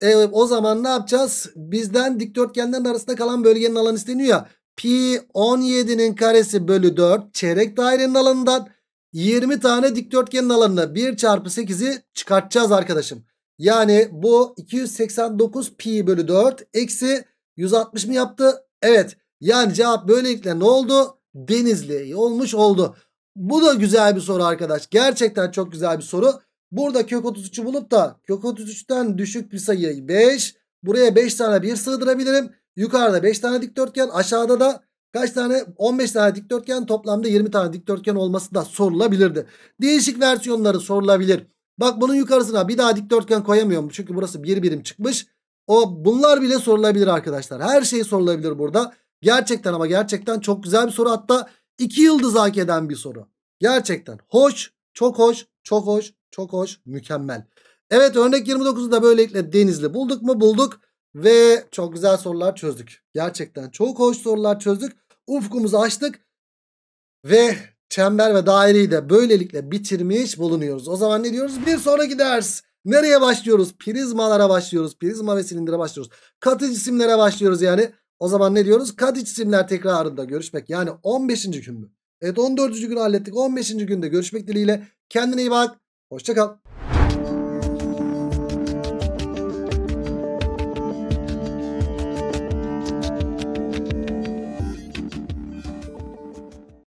Evet o zaman ne yapacağız? Bizden dikdörtgenlerin arasında kalan bölgenin alanı isteniyor ya. Pi 17'nin karesi bölü 4 çeyrek dairenin alanından 20 tane dikdörtgenin alanına 1 çarpı 8'i çıkartacağız arkadaşım. Yani bu 289 pi bölü 4 eksi 160 mı yaptı? Evet yani cevap böylelikle ne oldu? Denizli olmuş oldu. Bu da güzel bir soru arkadaş. Gerçekten çok güzel bir soru. Burada kök 33'ü bulup da kök 33'ten düşük bir sayı 5. Buraya 5 tane 1 sığdırabilirim. Yukarıda 5 tane dikdörtgen aşağıda da kaç tane 15 tane dikdörtgen toplamda 20 tane dikdörtgen olması da sorulabilirdi. Değişik versiyonları sorulabilir. Bak bunun yukarısına bir daha dikdörtgen koyamıyorum. Çünkü burası bir birim çıkmış. O bunlar bile sorulabilir arkadaşlar. Her şey sorulabilir burada. Gerçekten ama gerçekten çok güzel bir soru. Hatta iki yıldız hak eden bir soru. Gerçekten hoş, çok hoş, çok hoş, çok hoş. Mükemmel. Evet örnek 29'u da böylelikle Denizli bulduk mu? Bulduk. Ve çok güzel sorular çözdük. Gerçekten çok hoş sorular çözdük. Ufkumuzu açtık. Ve çember ve daireyi de böylelikle bitirmiş bulunuyoruz. O zaman ne diyoruz? Bir sonraki ders. Nereye başlıyoruz? Prizmalara başlıyoruz. Prizma ve silindire başlıyoruz. Katı cisimlere başlıyoruz yani. O zaman ne diyoruz? Katı cisimler tekrarında görüşmek. Yani 15. gün mü? Evet 14. günü hallettik. 15. günde görüşmek dileğiyle. Kendine iyi bak. Hoşçakal.